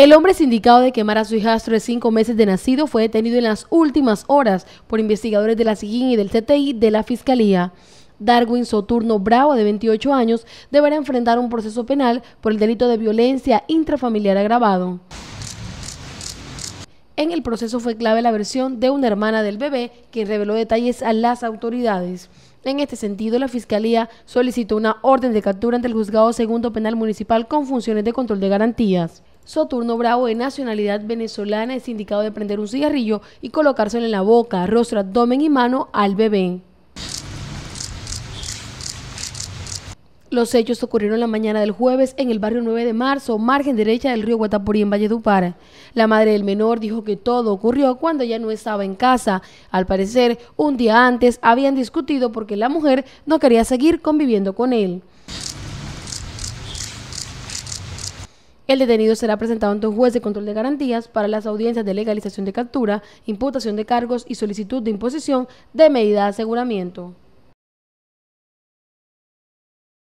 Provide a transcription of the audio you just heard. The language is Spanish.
El hombre sindicado de quemar a su hijastro de cinco meses de nacido fue detenido en las últimas horas por investigadores de la SIGIN y del CTI de la Fiscalía. Darwin Soturno Bravo, de 28 años, deberá enfrentar un proceso penal por el delito de violencia intrafamiliar agravado. En el proceso fue clave la versión de una hermana del bebé, que reveló detalles a las autoridades. En este sentido, la Fiscalía solicitó una orden de captura ante el Juzgado Segundo Penal Municipal con funciones de control de garantías. Soturno Bravo, de nacionalidad venezolana, es indicado de prender un cigarrillo y colocárselo en la boca, rostro, abdomen y mano al bebé. Los hechos ocurrieron la mañana del jueves en el barrio 9 de marzo, margen derecha del río Guatapurí en Valledupar. La madre del menor dijo que todo ocurrió cuando ella no estaba en casa. Al parecer, un día antes habían discutido porque la mujer no quería seguir conviviendo con él. El detenido será presentado ante un juez de control de garantías para las audiencias de legalización de captura, imputación de cargos y solicitud de imposición de medida de aseguramiento.